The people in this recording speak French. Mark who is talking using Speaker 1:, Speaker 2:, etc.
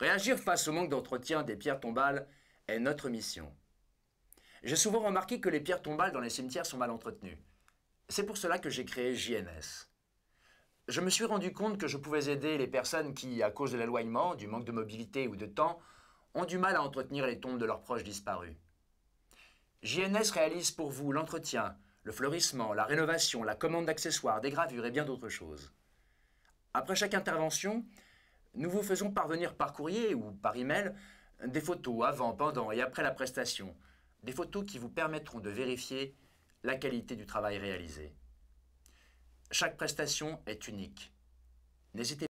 Speaker 1: Réagir face au manque d'entretien des pierres tombales est notre mission. J'ai souvent remarqué que les pierres tombales dans les cimetières sont mal entretenues. C'est pour cela que j'ai créé JNS. Je me suis rendu compte que je pouvais aider les personnes qui, à cause de l'éloignement, du manque de mobilité ou de temps, ont du mal à entretenir les tombes de leurs proches disparus. JNS réalise pour vous l'entretien, le fleurissement, la rénovation, la commande d'accessoires, des gravures et bien d'autres choses. Après chaque intervention, nous vous faisons parvenir par courrier ou par email des photos avant, pendant et après la prestation, des photos qui vous permettront de vérifier la qualité du travail réalisé. Chaque prestation est unique. N'hésitez